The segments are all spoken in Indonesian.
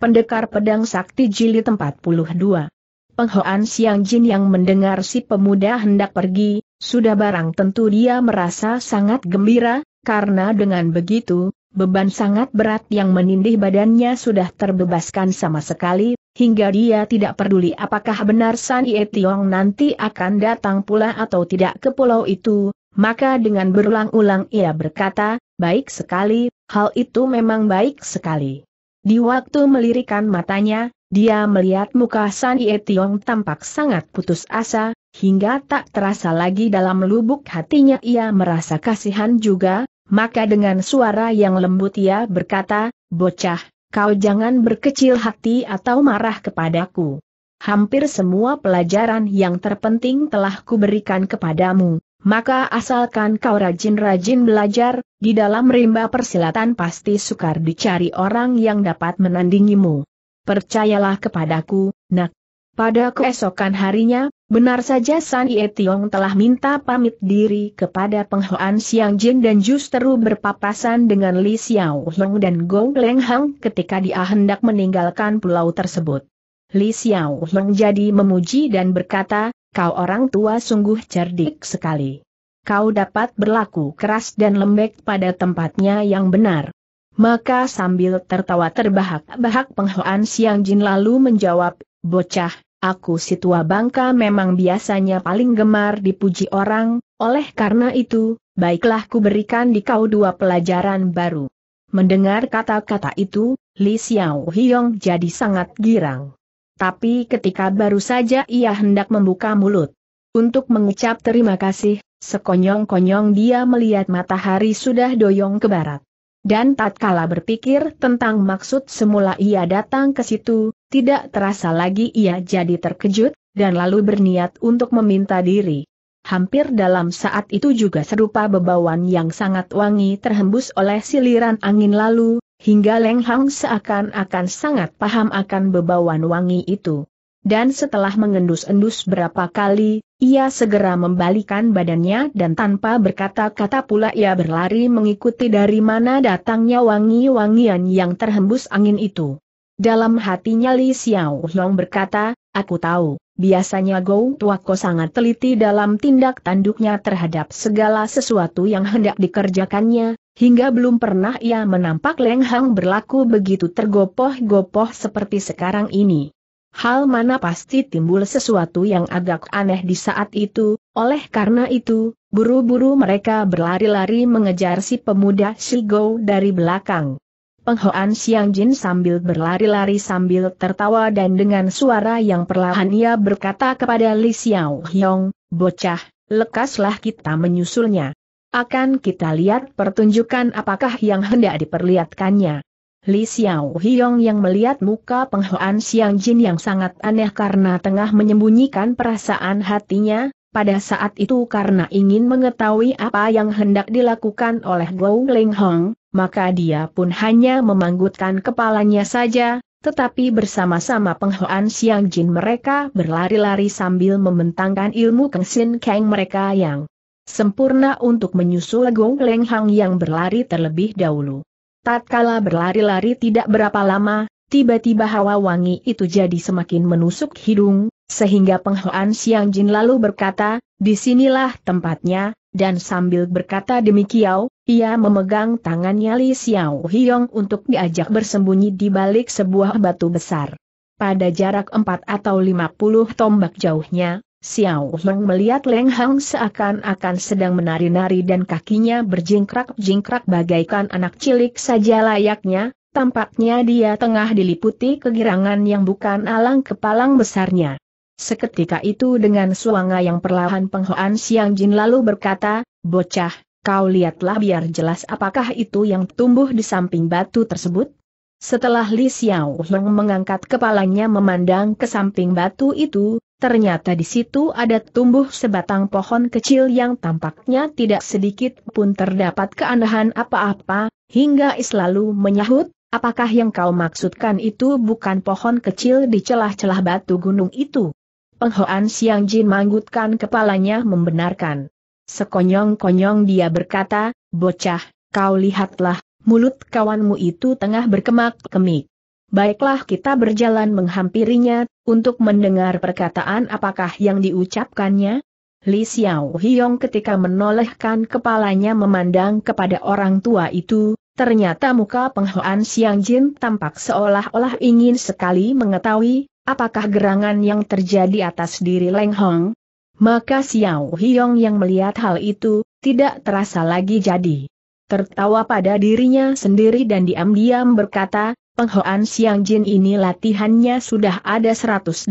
Pendekar Pedang Sakti Jilid 42. Penghoan Siang Jin yang mendengar si pemuda hendak pergi, sudah barang tentu dia merasa sangat gembira, karena dengan begitu, beban sangat berat yang menindih badannya sudah terbebaskan sama sekali, hingga dia tidak peduli apakah benar San Ye Tiong nanti akan datang pula atau tidak ke pulau itu, maka dengan berulang-ulang ia berkata, baik sekali, hal itu memang baik sekali. Di waktu melirikan matanya, dia melihat muka San Ye Tiong tampak sangat putus asa, hingga tak terasa lagi dalam lubuk hatinya ia merasa kasihan juga, maka dengan suara yang lembut ia berkata, Bocah, kau jangan berkecil hati atau marah kepadaku. Hampir semua pelajaran yang terpenting telah kuberikan kepadamu, maka asalkan kau rajin-rajin belajar, di dalam rimba persilatan pasti sukar dicari orang yang dapat menandingimu. Percayalah kepadaku, nak. Pada keesokan harinya, benar saja San Ye Tiong telah minta pamit diri kepada penghoan Siang Jin dan justru berpapasan dengan Li Xiao Hong dan Gong Leng Hang ketika dia hendak meninggalkan pulau tersebut. Li Xiao Hong jadi memuji dan berkata, kau orang tua sungguh cerdik sekali. Kau dapat berlaku keras dan lembek pada tempatnya yang benar. Maka sambil tertawa terbahak-bahak penghoan Siang Jin lalu menjawab, Bocah, aku si tua bangka memang biasanya paling gemar dipuji orang, oleh karena itu, baiklah kuberikan di kau dua pelajaran baru. Mendengar kata-kata itu, Li Xiao Hiong jadi sangat girang tapi ketika baru saja ia hendak membuka mulut untuk mengucap terima kasih, sekonyong-konyong dia melihat matahari sudah doyong ke barat. Dan tatkala berpikir tentang maksud semula ia datang ke situ, tidak terasa lagi ia jadi terkejut, dan lalu berniat untuk meminta diri. Hampir dalam saat itu juga serupa bebauan yang sangat wangi terhembus oleh siliran angin lalu, hingga Leng Hang seakan-akan sangat paham akan bebawan wangi itu. Dan setelah mengendus-endus berapa kali, ia segera membalikan badannya dan tanpa berkata-kata pula ia berlari mengikuti dari mana datangnya wangi-wangian yang terhembus angin itu. Dalam hatinya Li Xiao Long berkata, aku tahu, biasanya Gou Tuako sangat teliti dalam tindak tanduknya terhadap segala sesuatu yang hendak dikerjakannya, Hingga belum pernah ia menampak Leng Hang berlaku begitu tergopoh-gopoh seperti sekarang ini. Hal mana pasti timbul sesuatu yang agak aneh di saat itu, oleh karena itu, buru-buru mereka berlari-lari mengejar si pemuda Shigou dari belakang. Penghoan Siang Jin sambil berlari-lari sambil tertawa dan dengan suara yang perlahan ia berkata kepada Li Xiao Hyong, Bocah, lekaslah kita menyusulnya. Akan kita lihat pertunjukan apakah yang hendak diperlihatkannya. Li Xiao Hiong yang melihat muka penghoan Xiang Jin yang sangat aneh karena tengah menyembunyikan perasaan hatinya, pada saat itu karena ingin mengetahui apa yang hendak dilakukan oleh Gou Ling Hong, maka dia pun hanya memanggutkan kepalanya saja, tetapi bersama-sama penghoan Xiang Jin mereka berlari-lari sambil membentangkan ilmu Kengsin Kang mereka yang Sempurna untuk menyusul Gong Leng Hang yang berlari terlebih dahulu. Tatkala berlari-lari tidak berapa lama, tiba-tiba hawa wangi itu jadi semakin menusuk hidung, sehingga penghoan Siang Jin lalu berkata, disinilah tempatnya, dan sambil berkata demikian, ia memegang tangannya Li Xiao Hiong untuk diajak bersembunyi di balik sebuah batu besar. Pada jarak empat atau lima 50 tombak jauhnya, Xiao Meng melihat Leng Hang seakan-akan sedang menari-nari dan kakinya berjingkrak-jingkrak bagaikan anak cilik saja layaknya, tampaknya dia tengah diliputi kegirangan yang bukan alang kepalang besarnya. Seketika itu dengan suanga yang perlahan penghoan Siang Jin lalu berkata, Bocah, kau lihatlah biar jelas apakah itu yang tumbuh di samping batu tersebut? Setelah Li Xiao Meng mengangkat kepalanya memandang ke samping batu itu, Ternyata di situ ada tumbuh sebatang pohon kecil yang tampaknya tidak sedikit pun terdapat keanehan apa-apa, hingga selalu menyahut, apakah yang kau maksudkan itu bukan pohon kecil di celah-celah batu gunung itu? Penghoan Siang Jin manggutkan kepalanya membenarkan. Sekonyong-konyong dia berkata, bocah, kau lihatlah, mulut kawanmu itu tengah berkemak-kemik. Baiklah kita berjalan menghampirinya, untuk mendengar perkataan apakah yang diucapkannya? Li Xiao Hiong ketika menolehkan kepalanya memandang kepada orang tua itu, ternyata muka penghoan Xiang Jin tampak seolah-olah ingin sekali mengetahui, apakah gerangan yang terjadi atas diri Leng Hong. Maka Xiao Hiong yang melihat hal itu, tidak terasa lagi jadi tertawa pada dirinya sendiri dan diam-diam berkata, Penghoan Siang Jin ini latihannya sudah ada 180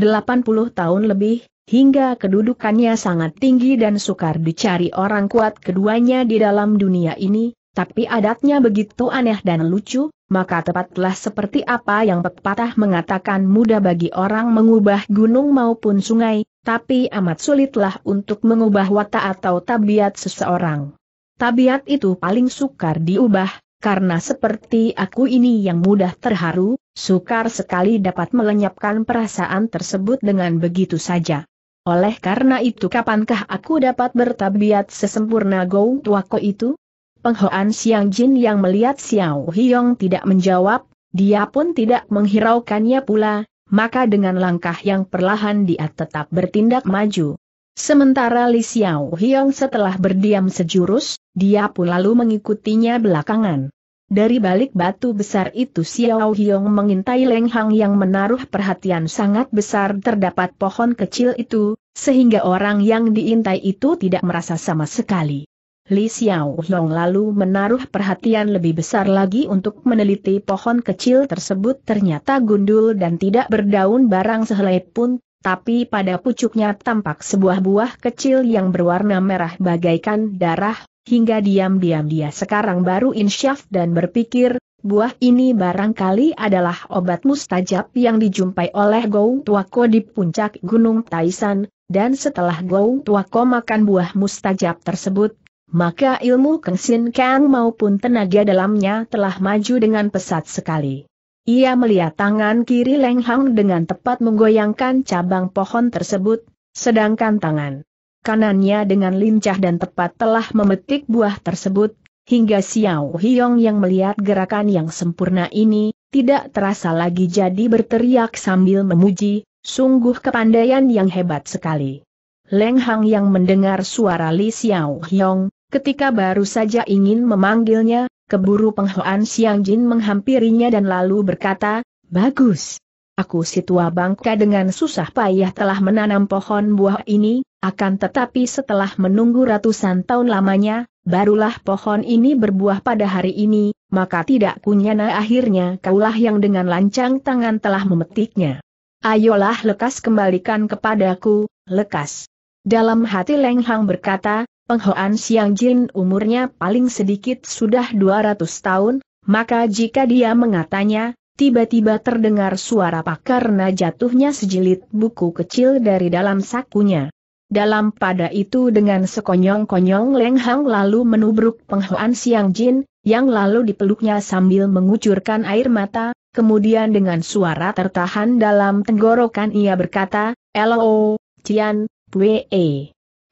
tahun lebih, hingga kedudukannya sangat tinggi dan sukar dicari orang kuat keduanya di dalam dunia ini, tapi adatnya begitu aneh dan lucu, maka tepatlah seperti apa yang pepatah mengatakan mudah bagi orang mengubah gunung maupun sungai, tapi amat sulitlah untuk mengubah watak atau tabiat seseorang. Tabiat itu paling sukar diubah, karena seperti aku ini yang mudah terharu, sukar sekali dapat melenyapkan perasaan tersebut dengan begitu saja. Oleh karena itu kapankah aku dapat bertabiat sesempurna Gou Tuako itu? Penghoan Siang Jin yang melihat Xiao Hyong tidak menjawab, dia pun tidak menghiraukannya pula, maka dengan langkah yang perlahan dia tetap bertindak maju. Sementara Li Xiao Hyong setelah berdiam sejurus, dia pun lalu mengikutinya belakangan. Dari balik batu besar itu Xiao Hiong mengintai Leng Hang yang menaruh perhatian sangat besar terdapat pohon kecil itu, sehingga orang yang diintai itu tidak merasa sama sekali. Li Xiao Long lalu menaruh perhatian lebih besar lagi untuk meneliti pohon kecil tersebut ternyata gundul dan tidak berdaun barang sehelai pun, tapi pada pucuknya tampak sebuah buah kecil yang berwarna merah bagaikan darah Hingga diam-diam dia sekarang baru insyaf dan berpikir, buah ini barangkali adalah obat mustajab yang dijumpai oleh Gou Tuako di puncak Gunung Taisan, dan setelah Gou Tuako makan buah mustajab tersebut, maka ilmu Kengsin Kang maupun tenaga dalamnya telah maju dengan pesat sekali. Ia melihat tangan kiri Leng Hang dengan tepat menggoyangkan cabang pohon tersebut, sedangkan tangan kanannya dengan lincah dan tepat telah memetik buah tersebut, hingga Xiao Hiong yang melihat gerakan yang sempurna ini, tidak terasa lagi jadi berteriak sambil memuji, sungguh kepandaian yang hebat sekali. Leng Hang yang mendengar suara Li Xiao Hiong, ketika baru saja ingin memanggilnya, keburu penghoan Xiang Jin menghampirinya dan lalu berkata, Bagus. Aku si tua bangka dengan susah payah telah menanam pohon buah ini, akan tetapi setelah menunggu ratusan tahun lamanya, barulah pohon ini berbuah pada hari ini, maka tidak kunyana akhirnya kaulah yang dengan lancang tangan telah memetiknya. Ayolah lekas kembalikan kepadaku, lekas. Dalam hati Leng Hang berkata, penghoan Siang Jin umurnya paling sedikit sudah 200 tahun, maka jika dia mengatanya, tiba-tiba terdengar suara pakar jatuhnya sejilid buku kecil dari dalam sakunya. Dalam pada itu dengan sekonyong-konyong Leng lalu menubruk penghuan Siang Jin, yang lalu dipeluknya sambil mengucurkan air mata, kemudian dengan suara tertahan dalam tenggorokan ia berkata, Lo, Cian, Pue.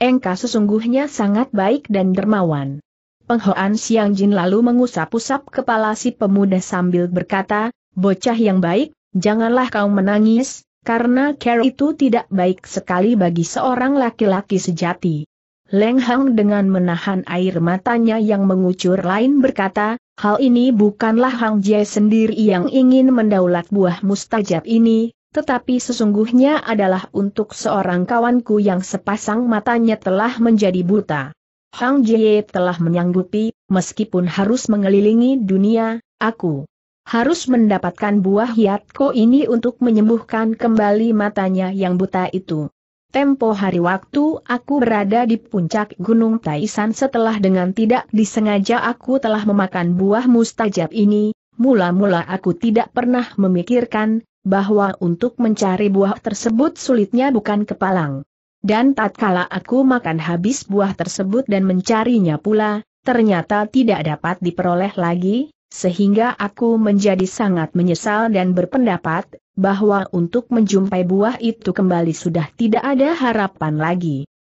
Engka sesungguhnya sangat baik dan dermawan. Penghoan Siang Jin lalu mengusap-usap kepala si pemuda sambil berkata, Bocah yang baik, janganlah kau menangis, karena care itu tidak baik sekali bagi seorang laki-laki sejati. Leng Hang dengan menahan air matanya yang mengucur lain berkata, hal ini bukanlah Hang Jie sendiri yang ingin mendaulat buah mustajab ini, tetapi sesungguhnya adalah untuk seorang kawanku yang sepasang matanya telah menjadi buta. Hang Jie telah menyanggupi, meskipun harus mengelilingi dunia, aku harus mendapatkan buah hiatko ini untuk menyembuhkan kembali matanya yang buta itu. Tempo hari waktu aku berada di puncak Gunung Taisan setelah dengan tidak disengaja aku telah memakan buah mustajab ini, mula-mula aku tidak pernah memikirkan, bahwa untuk mencari buah tersebut sulitnya bukan kepalang. Dan tatkala aku makan habis buah tersebut dan mencarinya pula, ternyata tidak dapat diperoleh lagi, sehingga aku menjadi sangat menyesal dan berpendapat bahwa untuk menjumpai buah itu kembali sudah tidak ada harapan lagi.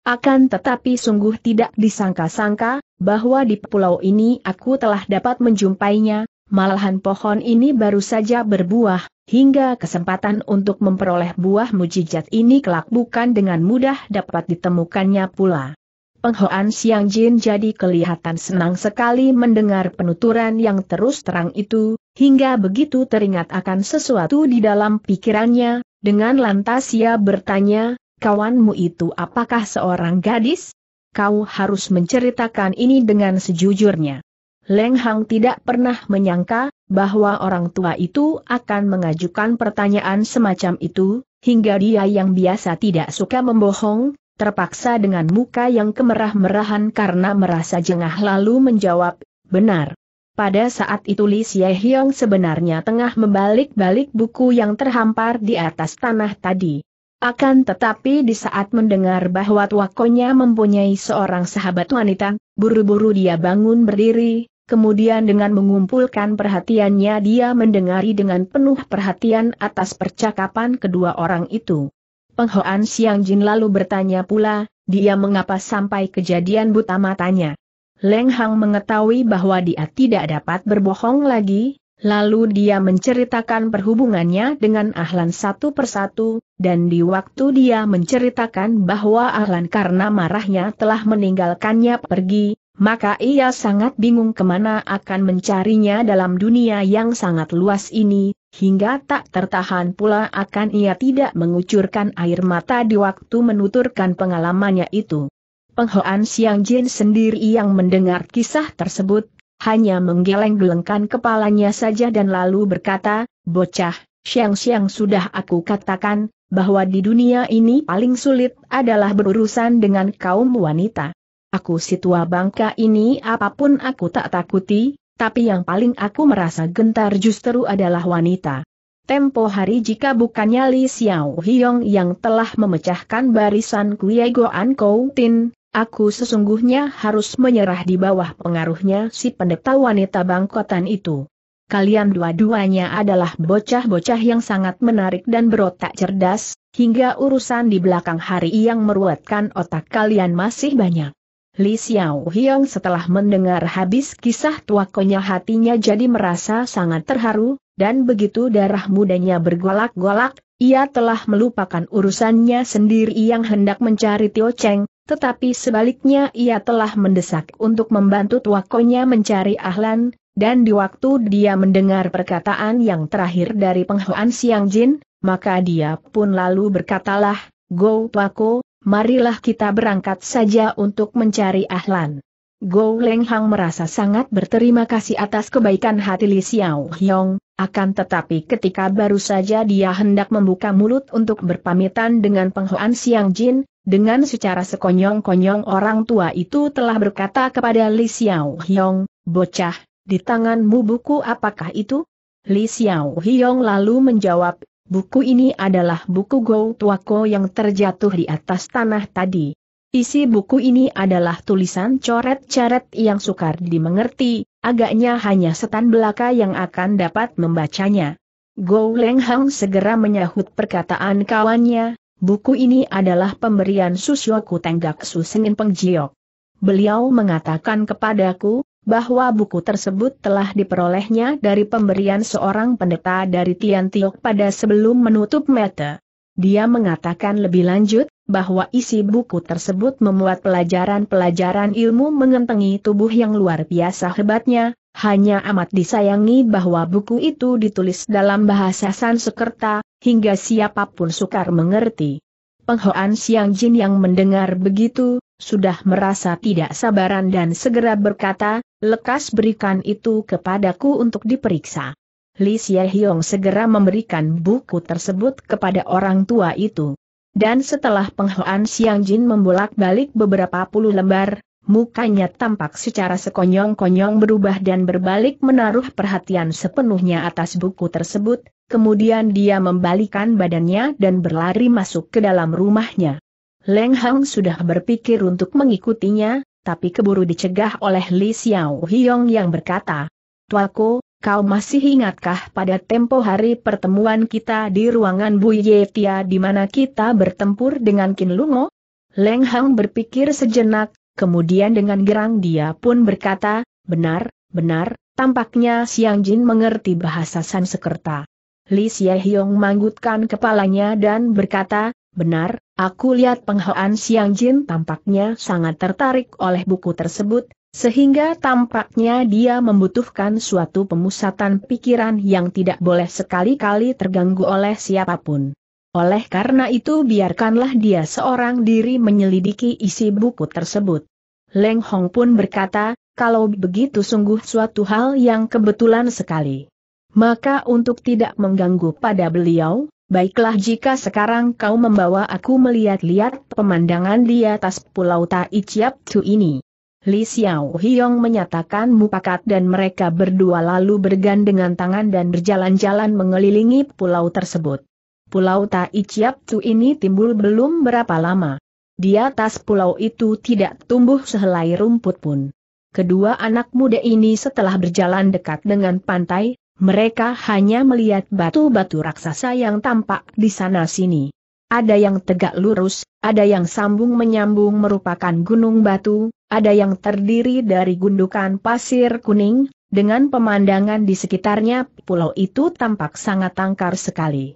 Akan tetapi sungguh tidak disangka-sangka, bahwa di pulau ini aku telah dapat menjumpainya, malahan pohon ini baru saja berbuah, hingga kesempatan untuk memperoleh buah mujijat ini kelak bukan dengan mudah dapat ditemukannya pula. Penghoan Siang Jin jadi kelihatan senang sekali mendengar penuturan yang terus terang itu, hingga begitu teringat akan sesuatu di dalam pikirannya, dengan lantas ia bertanya, kawanmu itu apakah seorang gadis? Kau harus menceritakan ini dengan sejujurnya. Leng Hang tidak pernah menyangka bahwa orang tua itu akan mengajukan pertanyaan semacam itu, hingga dia yang biasa tidak suka membohong, terpaksa dengan muka yang kemerah-merahan karena merasa jengah lalu menjawab, benar. Pada saat itu Li Xiehyong sebenarnya tengah membalik-balik buku yang terhampar di atas tanah tadi. Akan tetapi di saat mendengar bahwa tuakonya mempunyai seorang sahabat wanita, buru-buru dia bangun berdiri, kemudian dengan mengumpulkan perhatiannya dia mendengari dengan penuh perhatian atas percakapan kedua orang itu. Penghoan Siang Jin lalu bertanya pula, dia mengapa sampai kejadian buta matanya. Leng Hang mengetahui bahwa dia tidak dapat berbohong lagi, lalu dia menceritakan perhubungannya dengan Ahlan satu persatu, dan di waktu dia menceritakan bahwa Ahlan karena marahnya telah meninggalkannya pergi, maka ia sangat bingung kemana akan mencarinya dalam dunia yang sangat luas ini, hingga tak tertahan pula akan ia tidak mengucurkan air mata di waktu menuturkan pengalamannya itu. Penghoan Siang Jin sendiri yang mendengar kisah tersebut, hanya menggeleng-gelengkan kepalanya saja dan lalu berkata, Bocah, siang-siang sudah aku katakan, bahwa di dunia ini paling sulit adalah berurusan dengan kaum wanita. Aku si tua bangka ini apapun aku tak takuti, tapi yang paling aku merasa gentar justru adalah wanita. Tempo hari jika bukannya Li Xiao Hiong yang telah memecahkan barisan Kuiego Ankou Tin, aku sesungguhnya harus menyerah di bawah pengaruhnya si pendeta wanita bangkotan itu. Kalian dua-duanya adalah bocah-bocah yang sangat menarik dan berotak cerdas, hingga urusan di belakang hari yang meruatkan otak kalian masih banyak. Li Xiao Hyang setelah mendengar habis kisah tuakonya hatinya jadi merasa sangat terharu, dan begitu darah mudanya bergolak-golak, ia telah melupakan urusannya sendiri yang hendak mencari Tio Cheng, tetapi sebaliknya ia telah mendesak untuk membantu tuakonya mencari Ahlan, dan di waktu dia mendengar perkataan yang terakhir dari penghuan Siang Jin, maka dia pun lalu berkatalah, Go Tuako, marilah kita berangkat saja untuk mencari Ahlan. Go Leng Hang merasa sangat berterima kasih atas kebaikan hati Li Xiao Hyong, akan tetapi ketika baru saja dia hendak membuka mulut untuk berpamitan dengan Penghuan Siang Jin, dengan secara sekonyong-konyong orang tua itu telah berkata kepada Li Xiao Hyong, bocah, di tanganmu buku apakah itu? Li Xiao Hyong lalu menjawab, Buku ini adalah buku Go Tuako yang terjatuh di atas tanah tadi. Isi buku ini adalah tulisan coret-coret yang sukar dimengerti, agaknya hanya setan belaka yang akan dapat membacanya. Go Leng Hang segera menyahut perkataan kawannya, buku ini adalah pemberian Susyoku Tenggak Susengin Pengjiok. Beliau mengatakan kepadaku, bahwa buku tersebut telah diperolehnya dari pemberian seorang pendeta dari Tiok pada sebelum menutup mata. Dia mengatakan lebih lanjut, bahwa isi buku tersebut memuat pelajaran-pelajaran ilmu mengentengi tubuh yang luar biasa hebatnya, hanya amat disayangi bahwa buku itu ditulis dalam bahasa Sansekerta, hingga siapapun sukar mengerti. Penghoan Siang Jin yang mendengar begitu, sudah merasa tidak sabaran dan segera berkata, Lekas berikan itu kepadaku untuk diperiksa. Li Xiehyong segera memberikan buku tersebut kepada orang tua itu. Dan setelah penghoan Siang Jin membolak-balik beberapa puluh lembar, mukanya tampak secara sekonyong-konyong berubah dan berbalik menaruh perhatian sepenuhnya atas buku tersebut, kemudian dia membalikan badannya dan berlari masuk ke dalam rumahnya. Leng Hang sudah berpikir untuk mengikutinya, tapi keburu dicegah oleh Li Xiao Hiong yang berkata, Tuaku, kau masih ingatkah pada tempo hari pertemuan kita di ruangan Bu Yetia di mana kita bertempur dengan Qin Lungo? Leng Hang berpikir sejenak, kemudian dengan gerang dia pun berkata, benar, benar, tampaknya Siang Jin mengerti bahasa Sansekerta. Li Xie manggutkan kepalanya dan berkata, Benar, aku lihat penghoan Siang Jin tampaknya sangat tertarik oleh buku tersebut, sehingga tampaknya dia membutuhkan suatu pemusatan pikiran yang tidak boleh sekali-kali terganggu oleh siapapun. Oleh karena itu biarkanlah dia seorang diri menyelidiki isi buku tersebut. Leng Hong pun berkata, kalau begitu sungguh suatu hal yang kebetulan sekali. Maka untuk tidak mengganggu pada beliau, Baiklah jika sekarang kau membawa aku melihat-lihat pemandangan di atas pulau Tai Chiap Tu ini. Li Xiao Hiong menyatakan mupakat dan mereka berdua lalu bergandengan tangan dan berjalan-jalan mengelilingi pulau tersebut. Pulau Tai Chiap Tu ini timbul belum berapa lama. Di atas pulau itu tidak tumbuh sehelai rumput pun. Kedua anak muda ini setelah berjalan dekat dengan pantai, mereka hanya melihat batu-batu raksasa yang tampak di sana-sini. Ada yang tegak lurus, ada yang sambung menyambung merupakan gunung batu, ada yang terdiri dari gundukan pasir kuning, dengan pemandangan di sekitarnya pulau itu tampak sangat tangkar sekali.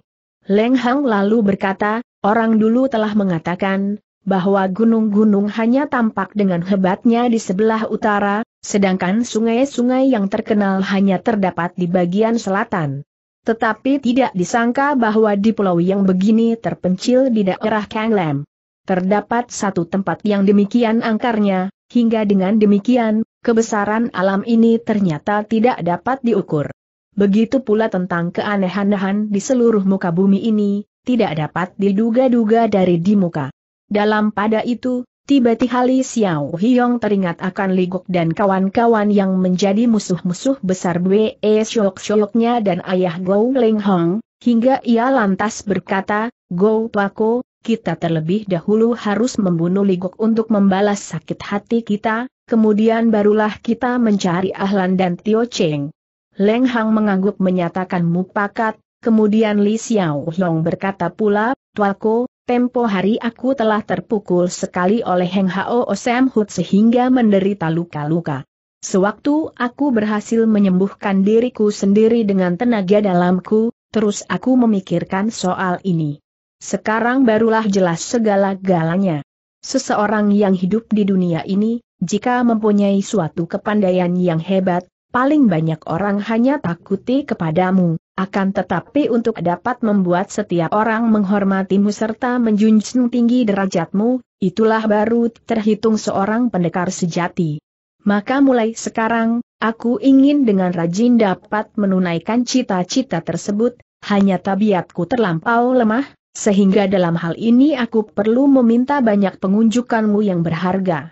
Leng Hang lalu berkata, orang dulu telah mengatakan, bahwa gunung-gunung hanya tampak dengan hebatnya di sebelah utara, Sedangkan sungai-sungai yang terkenal hanya terdapat di bagian selatan. Tetapi tidak disangka bahwa di pulau yang begini terpencil di daerah Kanglem. Terdapat satu tempat yang demikian angkarnya, hingga dengan demikian, kebesaran alam ini ternyata tidak dapat diukur. Begitu pula tentang keanehan-anehan di seluruh muka bumi ini, tidak dapat diduga-duga dari di muka. Dalam pada itu, Tiba-tiba Li Xiao Hiong teringat akan Ligok dan kawan-kawan yang menjadi musuh-musuh besar Bwe Shok-Shoknya dan ayah Gou Leng Hong, hingga ia lantas berkata, Gou Pako, kita terlebih dahulu harus membunuh Ligok untuk membalas sakit hati kita, kemudian barulah kita mencari Ahlan dan Tio Cheng. Leng Hang mengangguk menyatakan mupakat, kemudian Li Xiao Hiong berkata pula, Tuako, Tempo hari aku telah terpukul sekali oleh Heng Hao Osem Hood sehingga menderita luka-luka. Sewaktu aku berhasil menyembuhkan diriku sendiri dengan tenaga dalamku, terus aku memikirkan soal ini. Sekarang barulah jelas segala galanya. Seseorang yang hidup di dunia ini, jika mempunyai suatu kepandaian yang hebat, paling banyak orang hanya takuti kepadamu, akan tetapi untuk dapat membuat setiap orang menghormatimu serta menjunjung tinggi derajatmu, itulah baru terhitung seorang pendekar sejati. Maka mulai sekarang, aku ingin dengan rajin dapat menunaikan cita-cita tersebut, hanya tabiatku terlampau lemah, sehingga dalam hal ini aku perlu meminta banyak pengunjukanmu yang berharga.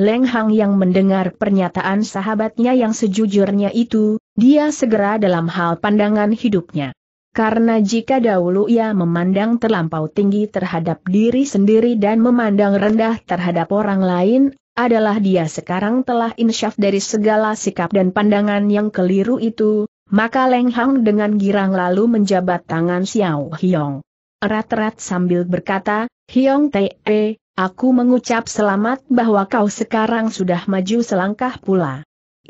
Leng Hang yang mendengar pernyataan sahabatnya yang sejujurnya itu, dia segera dalam hal pandangan hidupnya. Karena jika dahulu ia memandang terlampau tinggi terhadap diri sendiri dan memandang rendah terhadap orang lain, adalah dia sekarang telah insyaf dari segala sikap dan pandangan yang keliru itu, maka Leng Hang dengan girang lalu menjabat tangan Xiao Hiong, Erat-erat sambil berkata, Hiong Te, eh, aku mengucap selamat bahwa kau sekarang sudah maju selangkah pula.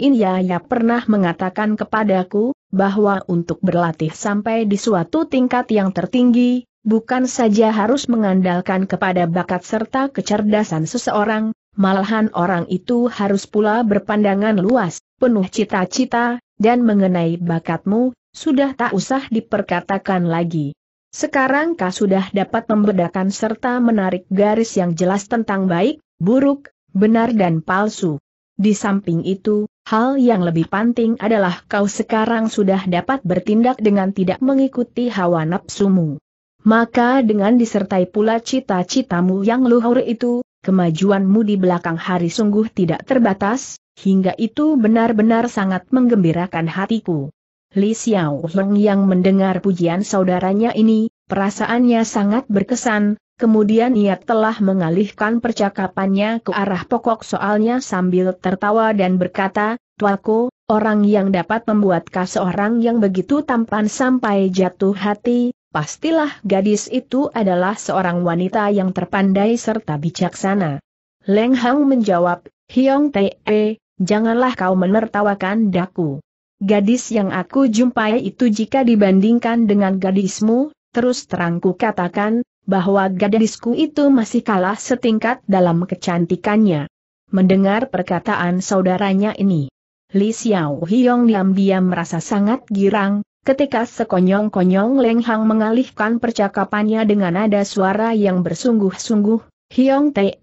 Inyaya pernah mengatakan kepadaku, bahwa untuk berlatih sampai di suatu tingkat yang tertinggi, bukan saja harus mengandalkan kepada bakat serta kecerdasan seseorang, malahan orang itu harus pula berpandangan luas, penuh cita-cita, dan mengenai bakatmu, sudah tak usah diperkatakan lagi. Sekarang kau sudah dapat membedakan serta menarik garis yang jelas tentang baik, buruk, benar dan palsu. Di samping itu, Hal yang lebih penting adalah kau sekarang sudah dapat bertindak dengan tidak mengikuti hawa nafsumu. Maka dengan disertai pula cita-citamu yang luhur itu, kemajuanmu di belakang hari sungguh tidak terbatas, hingga itu benar-benar sangat menggembirakan hatiku. Li Xiao Heng yang mendengar pujian saudaranya ini, Perasaannya sangat berkesan, kemudian ia telah mengalihkan percakapannya ke arah pokok soalnya sambil tertawa dan berkata, Tuaku, orang yang dapat membuat seorang yang begitu tampan sampai jatuh hati, pastilah gadis itu adalah seorang wanita yang terpandai serta bijaksana. Leng Hang menjawab, Hiong Te, e, janganlah kau menertawakan daku. Gadis yang aku jumpai itu jika dibandingkan dengan gadismu, terus terangku katakan, bahwa gadisku itu masih kalah setingkat dalam kecantikannya. Mendengar perkataan saudaranya ini, Li Xiao Hiong diam-diam merasa sangat girang, ketika sekonyong-konyong Leng Hang mengalihkan percakapannya dengan nada suara yang bersungguh-sungguh, Hiong Te,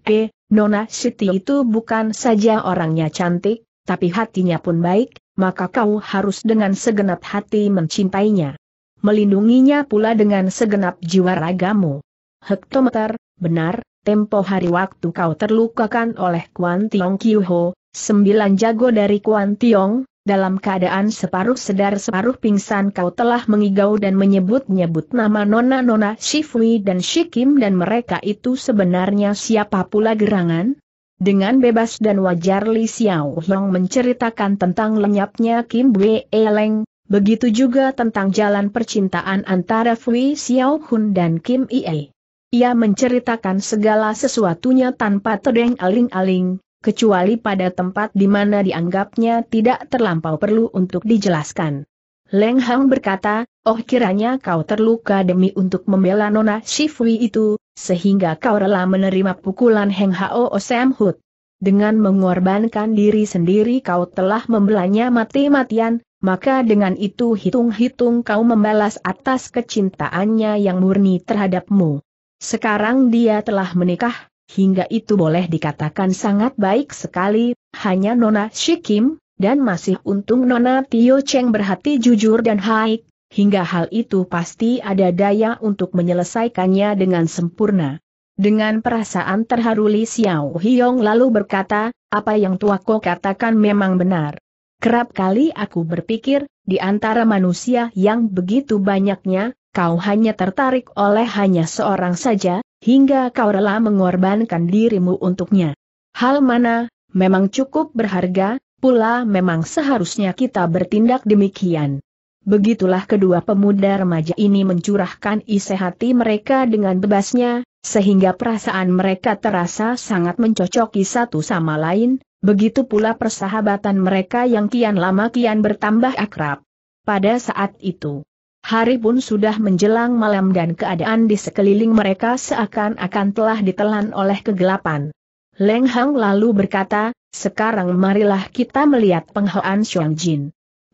Nona Siti itu bukan saja orangnya cantik, tapi hatinya pun baik, maka kau harus dengan segenap hati mencintainya melindunginya pula dengan segenap jiwa ragamu. Hektometer, benar, tempo hari waktu kau terlukakan oleh Kuan Tiong Ho, sembilan jago dari Kuan Tiong, dalam keadaan separuh sedar separuh pingsan kau telah mengigau dan menyebut-nyebut nama Nona-Nona Shifui dan Shikim dan mereka itu sebenarnya siapa pula gerangan? Dengan bebas dan wajar Li Xiao Long menceritakan tentang lenyapnya Kim Wei Eleng, Begitu juga tentang jalan percintaan antara Fui Xiaohun dan Kim Ie. Ia menceritakan segala sesuatunya tanpa terdeng aling-aling, kecuali pada tempat di mana dianggapnya tidak terlampau perlu untuk dijelaskan. Leng Hang berkata, oh kiranya kau terluka demi untuk membela Nona Shifui itu, sehingga kau rela menerima pukulan Heng Hao Sam Hut. Dengan mengorbankan diri sendiri kau telah membelanya mati-matian, maka dengan itu hitung-hitung kau membalas atas kecintaannya yang murni terhadapmu. Sekarang dia telah menikah, hingga itu boleh dikatakan sangat baik sekali, hanya Nona Shikim, dan masih untung Nona Tio Cheng berhati jujur dan baik, hingga hal itu pasti ada daya untuk menyelesaikannya dengan sempurna. Dengan perasaan terharu Li Xiao Hiong lalu berkata, apa yang tuaku katakan memang benar. Kerap kali aku berpikir, di antara manusia yang begitu banyaknya, kau hanya tertarik oleh hanya seorang saja, hingga kau rela mengorbankan dirimu untuknya. Hal mana, memang cukup berharga, pula memang seharusnya kita bertindak demikian. Begitulah kedua pemuda remaja ini mencurahkan isi hati mereka dengan bebasnya, sehingga perasaan mereka terasa sangat mencocoki satu sama lain, Begitu pula persahabatan mereka yang kian lama kian bertambah akrab. Pada saat itu, hari pun sudah menjelang malam dan keadaan di sekeliling mereka seakan-akan telah ditelan oleh kegelapan. Leng Hang lalu berkata, sekarang marilah kita melihat penghoan Xiong Jin.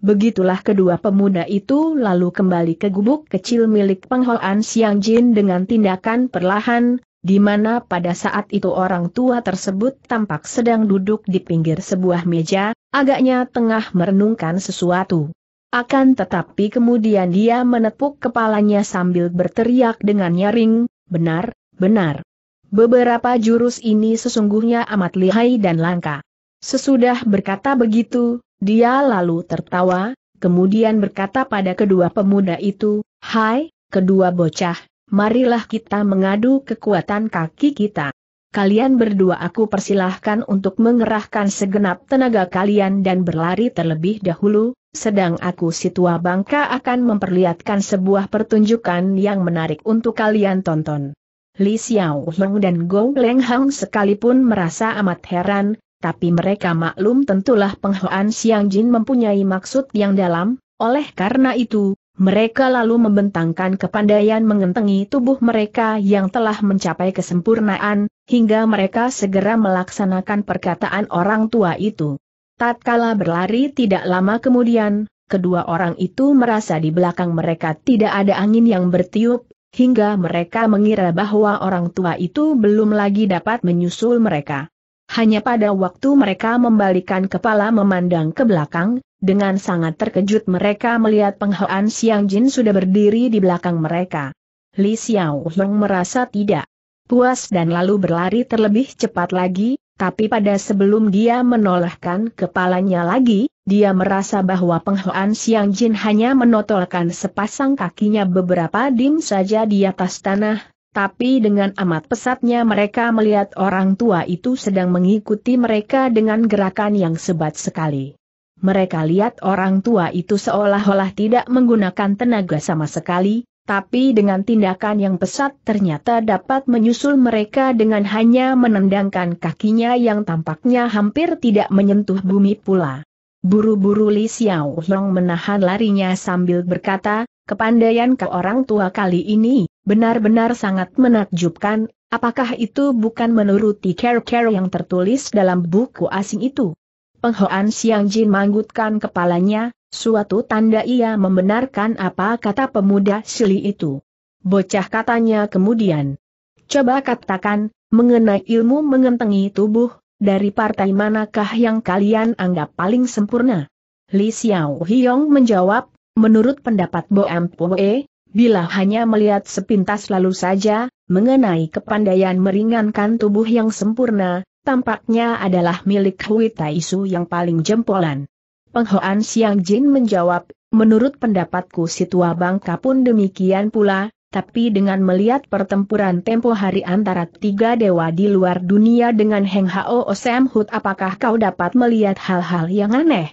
Begitulah kedua pemuda itu lalu kembali ke gubuk kecil milik penghoan Xiang Jin dengan tindakan perlahan, di mana pada saat itu orang tua tersebut tampak sedang duduk di pinggir sebuah meja, agaknya tengah merenungkan sesuatu. Akan tetapi kemudian dia menepuk kepalanya sambil berteriak dengan nyaring, benar, benar. Beberapa jurus ini sesungguhnya amat lihai dan langka. Sesudah berkata begitu, dia lalu tertawa, kemudian berkata pada kedua pemuda itu, Hai, kedua bocah, marilah kita mengadu kekuatan kaki kita. Kalian berdua aku persilahkan untuk mengerahkan segenap tenaga kalian dan berlari terlebih dahulu, sedang aku si tua bangka akan memperlihatkan sebuah pertunjukan yang menarik untuk kalian tonton. Li Xiao Heng dan Gong Leng Hang sekalipun merasa amat heran, tapi mereka maklum tentulah penghoan Xiang Jin mempunyai maksud yang dalam, oleh karena itu, mereka lalu membentangkan kepandaian mengentengi tubuh mereka yang telah mencapai kesempurnaan, hingga mereka segera melaksanakan perkataan orang tua itu. Tatkala berlari tidak lama kemudian, kedua orang itu merasa di belakang mereka tidak ada angin yang bertiup, hingga mereka mengira bahwa orang tua itu belum lagi dapat menyusul mereka. Hanya pada waktu mereka membalikan kepala memandang ke belakang, dengan sangat terkejut mereka melihat penghoan Siang Jin sudah berdiri di belakang mereka. Li Xiao Hong merasa tidak puas dan lalu berlari terlebih cepat lagi, tapi pada sebelum dia menolehkan kepalanya lagi, dia merasa bahwa penghoan Siang Jin hanya menotolkan sepasang kakinya beberapa dim saja di atas tanah, tapi dengan amat pesatnya mereka melihat orang tua itu sedang mengikuti mereka dengan gerakan yang sebat sekali. Mereka lihat orang tua itu seolah-olah tidak menggunakan tenaga sama sekali, tapi dengan tindakan yang pesat ternyata dapat menyusul mereka dengan hanya menendangkan kakinya yang tampaknya hampir tidak menyentuh bumi pula. Buru-buru Li Xiao Long menahan larinya sambil berkata, kepandaian ke orang tua kali ini, Benar-benar sangat menakjubkan, apakah itu bukan menuruti care-care yang tertulis dalam buku asing itu? Penghoan Siang Jin manggutkan kepalanya, suatu tanda ia membenarkan apa kata pemuda Sili itu. Bocah katanya kemudian. Coba katakan, mengenai ilmu mengentengi tubuh, dari partai manakah yang kalian anggap paling sempurna? Li Xiao Hiong menjawab, menurut pendapat Bo Ampue, Bila hanya melihat sepintas lalu saja, mengenai kepandaian meringankan tubuh yang sempurna, tampaknya adalah milik Hui Taisu yang paling jempolan. Penghoan Siang Jin menjawab, menurut pendapatku si tua bangka pun demikian pula, tapi dengan melihat pertempuran tempo hari antara tiga dewa di luar dunia dengan Heng Hao Sam Hut apakah kau dapat melihat hal-hal yang aneh?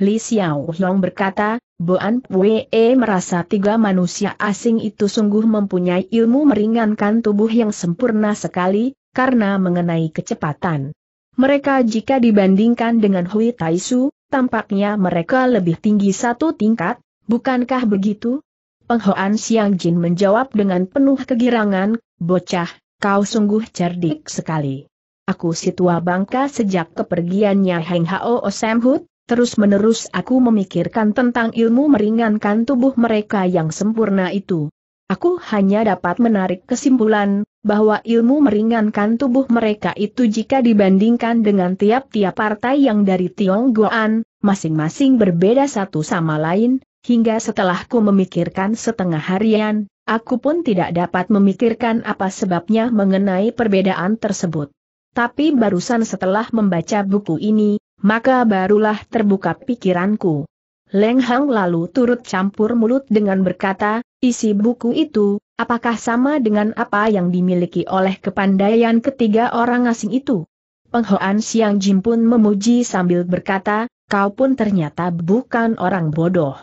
Li Xiao Long berkata, Boan Pue e merasa tiga manusia asing itu sungguh mempunyai ilmu meringankan tubuh yang sempurna sekali, karena mengenai kecepatan. Mereka jika dibandingkan dengan Hui Taisu, tampaknya mereka lebih tinggi satu tingkat, bukankah begitu? Penghoan Siang Jin menjawab dengan penuh kegirangan, bocah, kau sungguh cerdik sekali. Aku si tua bangka sejak kepergiannya Heng Hao Hood, Terus-menerus aku memikirkan tentang ilmu meringankan tubuh mereka yang sempurna itu. Aku hanya dapat menarik kesimpulan, bahwa ilmu meringankan tubuh mereka itu jika dibandingkan dengan tiap-tiap partai yang dari Tionggoan, masing-masing berbeda satu sama lain, hingga setelah ku memikirkan setengah harian, aku pun tidak dapat memikirkan apa sebabnya mengenai perbedaan tersebut tapi barusan setelah membaca buku ini, maka barulah terbuka pikiranku. Leng Hang lalu turut campur mulut dengan berkata, isi buku itu, apakah sama dengan apa yang dimiliki oleh kepandaian ketiga orang asing itu? Penghoan Siang Jim pun memuji sambil berkata, kau pun ternyata bukan orang bodoh.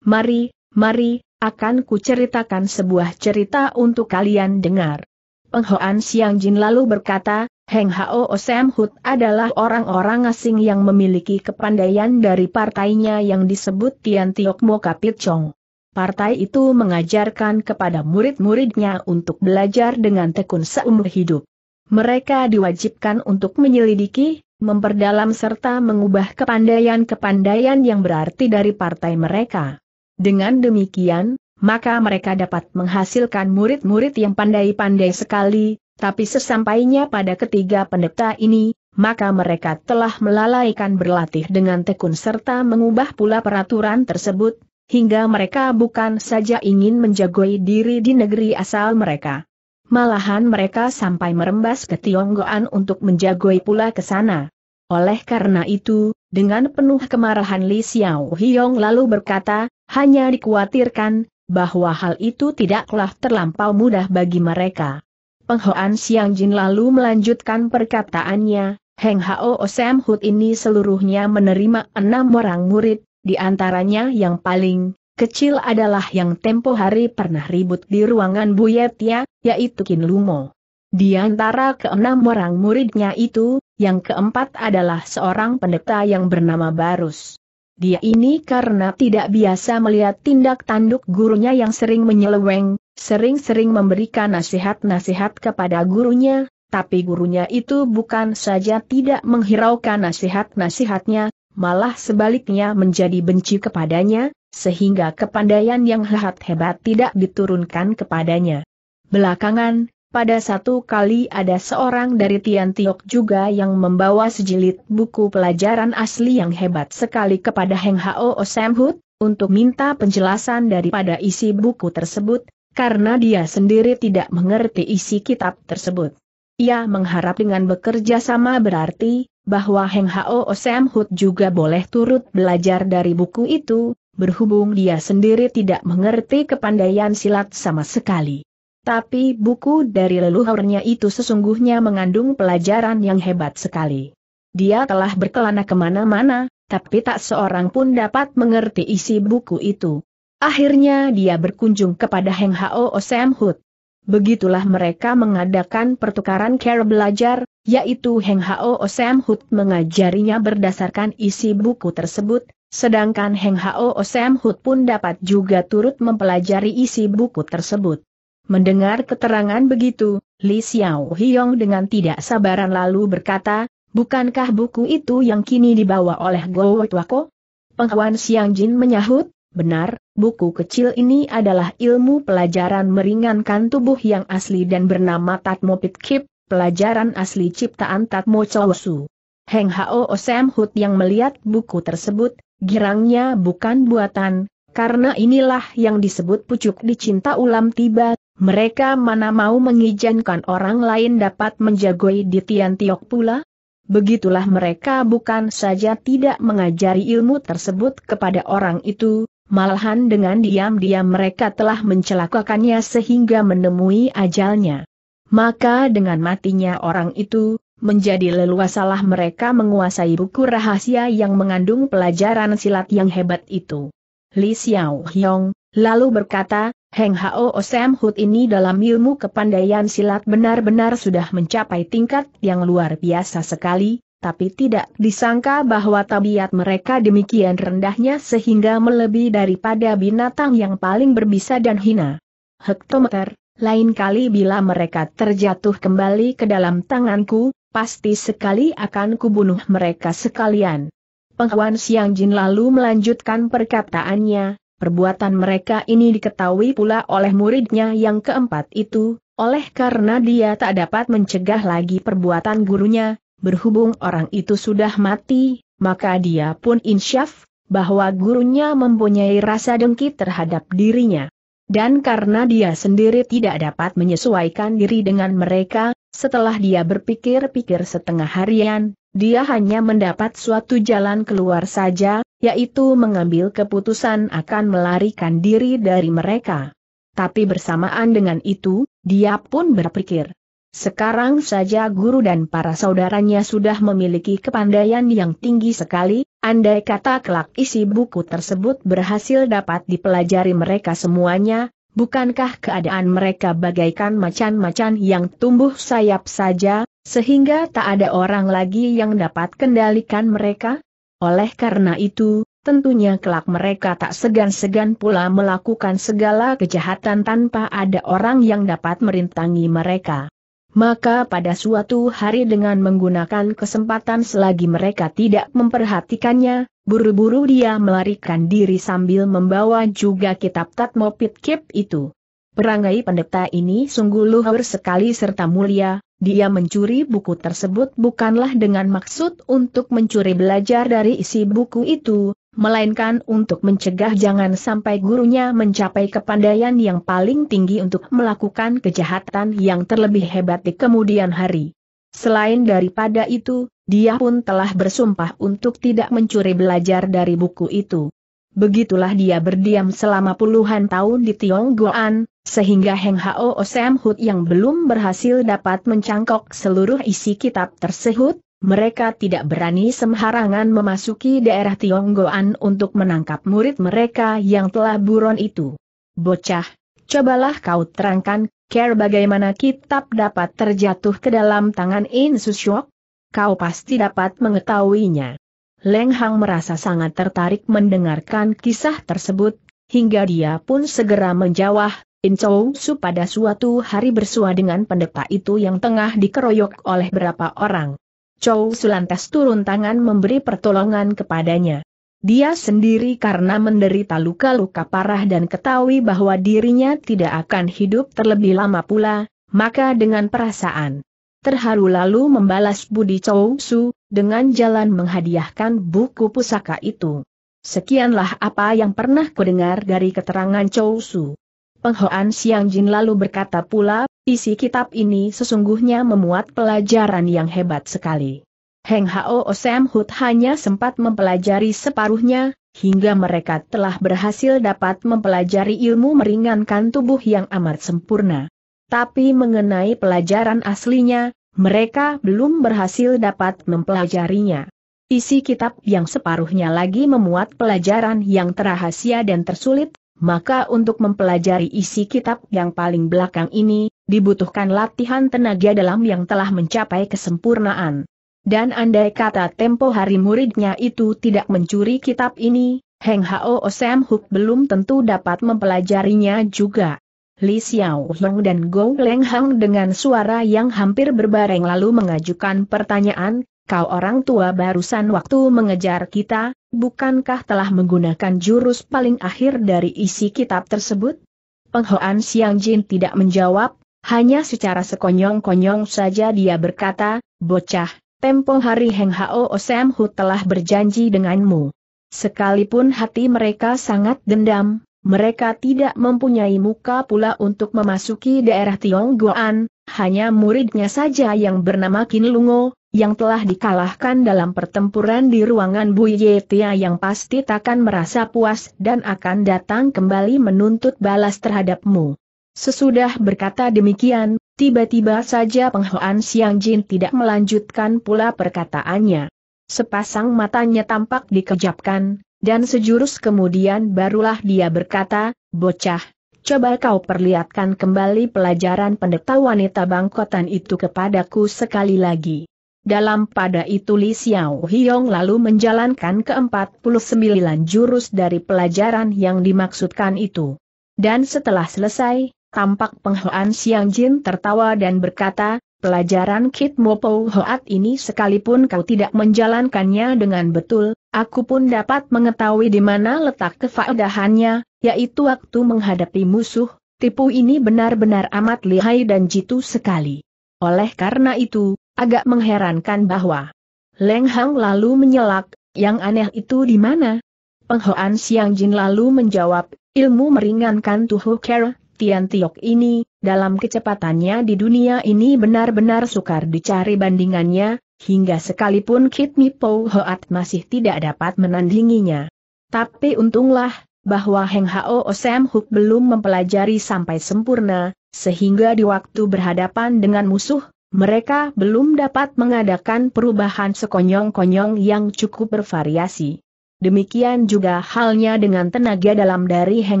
Mari, mari, akan kuceritakan sebuah cerita untuk kalian dengar. Penghoan Siang Jin lalu berkata, Heng Hao Osem Hut adalah orang-orang asing yang memiliki kepandaian dari partainya yang disebut Tian Tiok Mo Kapit Chong. Partai itu mengajarkan kepada murid-muridnya untuk belajar dengan tekun seumur hidup. Mereka diwajibkan untuk menyelidiki, memperdalam serta mengubah kepandaian-kepandaian yang berarti dari partai mereka. Dengan demikian, maka mereka dapat menghasilkan murid-murid yang pandai-pandai sekali, tapi sesampainya pada ketiga pendeta ini, maka mereka telah melalaikan berlatih dengan tekun serta mengubah pula peraturan tersebut, hingga mereka bukan saja ingin menjagoi diri di negeri asal mereka. Malahan mereka sampai merembas ke Tionggoan untuk menjagoi pula ke sana. Oleh karena itu, dengan penuh kemarahan Li Xiao Hiong lalu berkata, hanya dikhawatirkan, bahwa hal itu tidaklah terlampau mudah bagi mereka. Penghoan Siang Jin lalu melanjutkan perkataannya, Heng Hao Sam Hut ini seluruhnya menerima enam orang murid, di antaranya yang paling kecil adalah yang tempo hari pernah ribut di ruangan Yetia, yaitu Kin Lumo. Di antara keenam orang muridnya itu, yang keempat adalah seorang pendeta yang bernama Barus. Dia ini karena tidak biasa melihat tindak tanduk gurunya yang sering menyeleweng, sering-sering memberikan nasihat-nasihat kepada gurunya, tapi gurunya itu bukan saja tidak menghiraukan nasihat-nasihatnya, malah sebaliknya menjadi benci kepadanya, sehingga kepandaian yang hebat-hebat tidak diturunkan kepadanya. Belakangan, pada satu kali ada seorang dari Tian Tiok juga yang membawa sejilid buku pelajaran asli yang hebat sekali kepada Heng Hao Samhut, untuk minta penjelasan daripada isi buku tersebut, karena dia sendiri tidak mengerti isi kitab tersebut. Ia mengharap dengan bekerja sama berarti, bahwa Heng Hao Samhut juga boleh turut belajar dari buku itu, berhubung dia sendiri tidak mengerti kepandaian silat sama sekali. Tapi buku dari leluhurnya itu sesungguhnya mengandung pelajaran yang hebat sekali. Dia telah berkelana kemana-mana, tapi tak seorang pun dapat mengerti isi buku itu. Akhirnya dia berkunjung kepada Heng Hao Hood. Begitulah mereka mengadakan pertukaran cara belajar, yaitu Heng Hao Hood mengajarinya berdasarkan isi buku tersebut, sedangkan Heng Hao Hood pun dapat juga turut mempelajari isi buku tersebut. Mendengar keterangan begitu, Li Xiao Hiong dengan tidak sabaran lalu berkata, bukankah buku itu yang kini dibawa oleh Gou Wako? Penghuan Xiang Jin menyahut, benar, buku kecil ini adalah ilmu pelajaran meringankan tubuh yang asli dan bernama Tatmo Pit Kip, pelajaran asli ciptaan Tatmo Chowsu. Heng Hao Osem Hut yang melihat buku tersebut, girangnya bukan buatan, karena inilah yang disebut pucuk dicinta ulam tiba mereka mana mau mengizinkan orang lain dapat menjagoi di Tian Tiok pula? Begitulah mereka bukan saja tidak mengajari ilmu tersebut kepada orang itu, malahan dengan diam-diam mereka telah mencelakakannya sehingga menemui ajalnya. Maka dengan matinya orang itu, menjadi leluasalah mereka menguasai buku rahasia yang mengandung pelajaran silat yang hebat itu. Li Xiao Hyong, lalu berkata, Heng Hao Sam Hood ini dalam ilmu kepandaian silat benar-benar sudah mencapai tingkat yang luar biasa sekali, tapi tidak disangka bahwa tabiat mereka demikian rendahnya sehingga melebihi daripada binatang yang paling berbisa dan hina. Hektometer, lain kali bila mereka terjatuh kembali ke dalam tanganku, pasti sekali akan kubunuh mereka sekalian. Penghuan Siang Jin lalu melanjutkan perkataannya, Perbuatan mereka ini diketahui pula oleh muridnya yang keempat itu, oleh karena dia tak dapat mencegah lagi perbuatan gurunya, berhubung orang itu sudah mati, maka dia pun insyaf, bahwa gurunya mempunyai rasa dengki terhadap dirinya. Dan karena dia sendiri tidak dapat menyesuaikan diri dengan mereka, setelah dia berpikir-pikir setengah harian, dia hanya mendapat suatu jalan keluar saja, yaitu mengambil keputusan akan melarikan diri dari mereka. Tapi bersamaan dengan itu, dia pun berpikir. Sekarang saja guru dan para saudaranya sudah memiliki kepandaian yang tinggi sekali, andai kata kelak isi buku tersebut berhasil dapat dipelajari mereka semuanya, Bukankah keadaan mereka bagaikan macan-macan yang tumbuh sayap saja, sehingga tak ada orang lagi yang dapat kendalikan mereka? Oleh karena itu, tentunya kelak mereka tak segan-segan pula melakukan segala kejahatan tanpa ada orang yang dapat merintangi mereka. Maka pada suatu hari dengan menggunakan kesempatan selagi mereka tidak memperhatikannya, buru-buru dia melarikan diri sambil membawa juga kitab Tatmo Pitkip itu. Perangai pendeta ini sungguh luhur sekali serta mulia, dia mencuri buku tersebut bukanlah dengan maksud untuk mencuri belajar dari isi buku itu, melainkan untuk mencegah jangan sampai gurunya mencapai kepandaian yang paling tinggi untuk melakukan kejahatan yang terlebih hebat di kemudian hari. Selain daripada itu, dia pun telah bersumpah untuk tidak mencuri belajar dari buku itu. Begitulah dia berdiam selama puluhan tahun di Tionggoan, sehingga Heng Hao Osem Hood yang belum berhasil dapat mencangkok seluruh isi kitab tersebut, mereka tidak berani sembarangan memasuki daerah Tionggoan untuk menangkap murid mereka yang telah buron itu. Bocah, cobalah kau terangkan, care bagaimana kitab dapat terjatuh ke dalam tangan Insusyok? Kau pasti dapat mengetahuinya. Leng Hang merasa sangat tertarik mendengarkan kisah tersebut, hingga dia pun segera menjawab, Inchou Su pada suatu hari bersua dengan pendeta itu yang tengah dikeroyok oleh berapa orang. Chow lantas turun tangan memberi pertolongan kepadanya. Dia sendiri karena menderita luka-luka parah dan ketahui bahwa dirinya tidak akan hidup terlebih lama pula, maka dengan perasaan terharu lalu membalas budi Chow Su, dengan jalan menghadiahkan buku pusaka itu. Sekianlah apa yang pernah kudengar dari keterangan Chow Su. Penghoan Siang Jin lalu berkata pula, isi kitab ini sesungguhnya memuat pelajaran yang hebat sekali. Heng Hao Osem Hut hanya sempat mempelajari separuhnya, hingga mereka telah berhasil dapat mempelajari ilmu meringankan tubuh yang amat sempurna. Tapi mengenai pelajaran aslinya, mereka belum berhasil dapat mempelajarinya. Isi kitab yang separuhnya lagi memuat pelajaran yang terahasia dan tersulit, maka untuk mempelajari isi kitab yang paling belakang ini, dibutuhkan latihan tenaga dalam yang telah mencapai kesempurnaan. Dan andai kata tempo hari muridnya itu tidak mencuri kitab ini, Heng Hao Osem Huk belum tentu dapat mempelajarinya juga. Li Xiao Long dan Gong Leng Hang dengan suara yang hampir berbareng lalu mengajukan pertanyaan, kau orang tua barusan waktu mengejar kita, bukankah telah menggunakan jurus paling akhir dari isi kitab tersebut? Penghoan Siang Jin tidak menjawab, hanya secara sekonyong-konyong saja dia berkata, bocah, tempo hari Heng Hao Osem Hu telah berjanji denganmu. Sekalipun hati mereka sangat dendam, mereka tidak mempunyai muka pula untuk memasuki daerah Tionggoan, hanya muridnya saja yang bernama Kinlungo, yang telah dikalahkan dalam pertempuran di ruangan Bu Yetia yang pasti takkan merasa puas dan akan datang kembali menuntut balas terhadapmu. Sesudah berkata demikian, tiba-tiba saja penghoan Siang Jin tidak melanjutkan pula perkataannya. Sepasang matanya tampak dikejapkan, dan sejurus kemudian barulah dia berkata, Bocah, coba kau perlihatkan kembali pelajaran pendeta wanita bangkotan itu kepadaku sekali lagi. Dalam pada itu Li Xiao Hiong lalu menjalankan ke-49 jurus dari pelajaran yang dimaksudkan itu. Dan setelah selesai, tampak penghoan Xiang Jin tertawa dan berkata, pelajaran Kit Mopo Hoat ini sekalipun kau tidak menjalankannya dengan betul, aku pun dapat mengetahui di mana letak kefaedahannya, yaitu waktu menghadapi musuh, tipu ini benar-benar amat lihai dan jitu sekali. Oleh karena itu, Agak mengherankan bahwa Leng Hang lalu menyelak, yang aneh itu di mana? Penghoan Siang Jin lalu menjawab, ilmu meringankan Tuhu Ker, Tian Tiok ini, dalam kecepatannya di dunia ini benar-benar sukar dicari bandingannya, hingga sekalipun Kit Mi Po Hoat masih tidak dapat menandinginya. Tapi untunglah, bahwa Heng Hao Sam Huk belum mempelajari sampai sempurna, sehingga di waktu berhadapan dengan musuh, mereka belum dapat mengadakan perubahan sekonyong-konyong yang cukup bervariasi. Demikian juga halnya dengan tenaga dalam dari Heng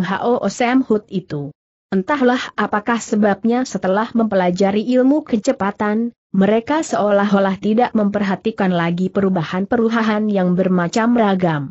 Hao Osem Hood itu. Entahlah apakah sebabnya setelah mempelajari ilmu kecepatan, mereka seolah-olah tidak memperhatikan lagi perubahan-perubahan yang bermacam ragam.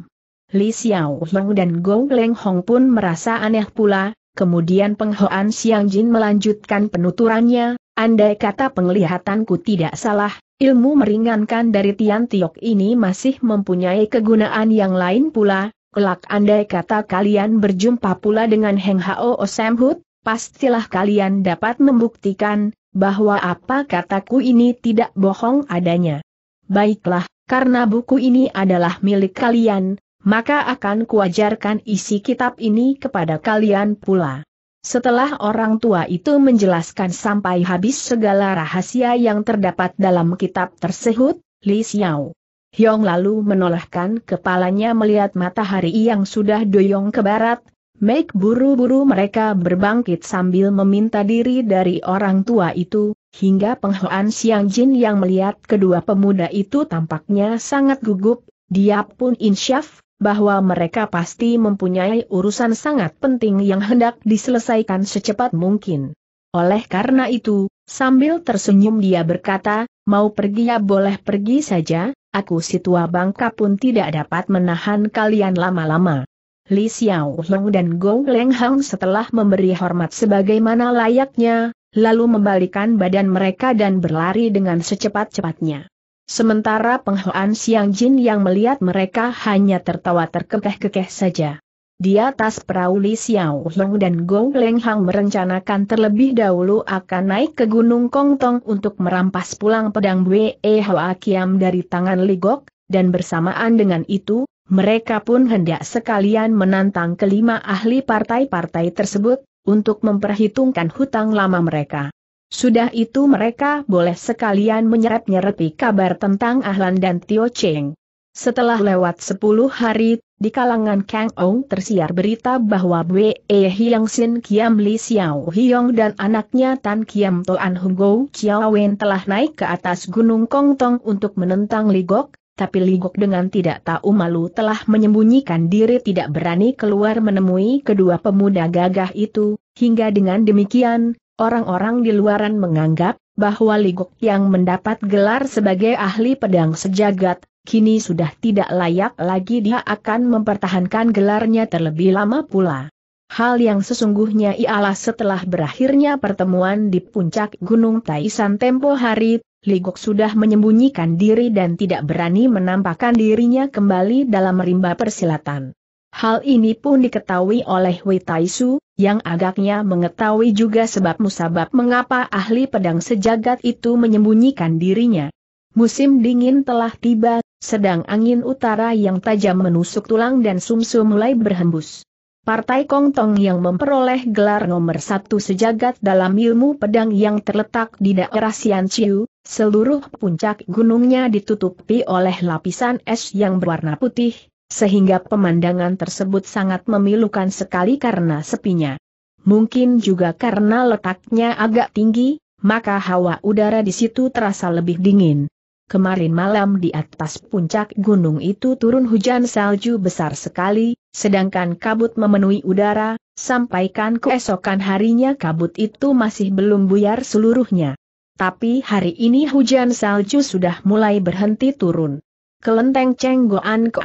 Li Xiao Long dan Gong Leng Hong pun merasa aneh pula, kemudian Penghoan Xiang Jin melanjutkan penuturannya, Andai kata penglihatanku tidak salah, ilmu meringankan dari Tian Tiok ini masih mempunyai kegunaan yang lain pula, kelak andai kata kalian berjumpa pula dengan Heng Hao Samhut, pastilah kalian dapat membuktikan, bahwa apa kataku ini tidak bohong adanya. Baiklah, karena buku ini adalah milik kalian, maka akan kuajarkan isi kitab ini kepada kalian pula. Setelah orang tua itu menjelaskan sampai habis segala rahasia yang terdapat dalam kitab tersebut, Li Xiao Hyong lalu menolehkan kepalanya melihat matahari yang sudah doyong ke barat, Make buru-buru mereka berbangkit sambil meminta diri dari orang tua itu, hingga penghuan Siang Jin yang melihat kedua pemuda itu tampaknya sangat gugup, dia pun insyaf, bahwa mereka pasti mempunyai urusan sangat penting yang hendak diselesaikan secepat mungkin. Oleh karena itu, sambil tersenyum dia berkata, mau pergi ya boleh pergi saja, aku si tua bangka pun tidak dapat menahan kalian lama-lama. Li Xiao Long dan Gong Leng Hang setelah memberi hormat sebagaimana layaknya, lalu membalikan badan mereka dan berlari dengan secepat-cepatnya. Sementara penghuan Siang Jin yang melihat mereka hanya tertawa terkekeh-kekeh saja. Di atas perahu Li Xiao Long dan Gong Leng Hang merencanakan terlebih dahulu akan naik ke Gunung Kongtong untuk merampas pulang pedang Wei Hua Kiam dari tangan Li Gok, dan bersamaan dengan itu, mereka pun hendak sekalian menantang kelima ahli partai-partai tersebut, untuk memperhitungkan hutang lama mereka. Sudah itu mereka boleh sekalian menyerap-nyerepi kabar tentang Ahlan dan Tio Cheng. Setelah lewat 10 hari, di kalangan Kang Ong tersiar berita bahwa Bwe Hyang Sin Kiam Li Xiao Hyong dan anaknya Tan Kiam Toan Hung Go Chiao Wen telah naik ke atas Gunung Kong Tong untuk menentang Ligok, tapi Ligok dengan tidak tahu malu telah menyembunyikan diri tidak berani keluar menemui kedua pemuda gagah itu, hingga dengan demikian, Orang-orang di luaran menganggap bahwa Ligok yang mendapat gelar sebagai ahli pedang sejagat, kini sudah tidak layak lagi dia akan mempertahankan gelarnya terlebih lama pula. Hal yang sesungguhnya ialah setelah berakhirnya pertemuan di puncak Gunung Taisan tempo hari, Ligok sudah menyembunyikan diri dan tidak berani menampakkan dirinya kembali dalam rimba persilatan. Hal ini pun diketahui oleh Wei Taisu, yang agaknya mengetahui juga sebab musabab mengapa ahli pedang sejagat itu menyembunyikan dirinya. Musim dingin telah tiba, sedang angin utara yang tajam menusuk tulang dan sumsum -sum mulai berhembus. Partai Kongtong yang memperoleh gelar nomor satu sejagat dalam ilmu pedang yang terletak di daerah Xianqiu, seluruh puncak gunungnya ditutupi oleh lapisan es yang berwarna putih, sehingga pemandangan tersebut sangat memilukan sekali karena sepinya. Mungkin juga karena letaknya agak tinggi, maka hawa udara di situ terasa lebih dingin. Kemarin malam di atas puncak gunung itu turun hujan salju besar sekali, sedangkan kabut memenuhi udara, sampaikan keesokan harinya kabut itu masih belum buyar seluruhnya. Tapi hari ini hujan salju sudah mulai berhenti turun. Kelenteng Cheng Koan,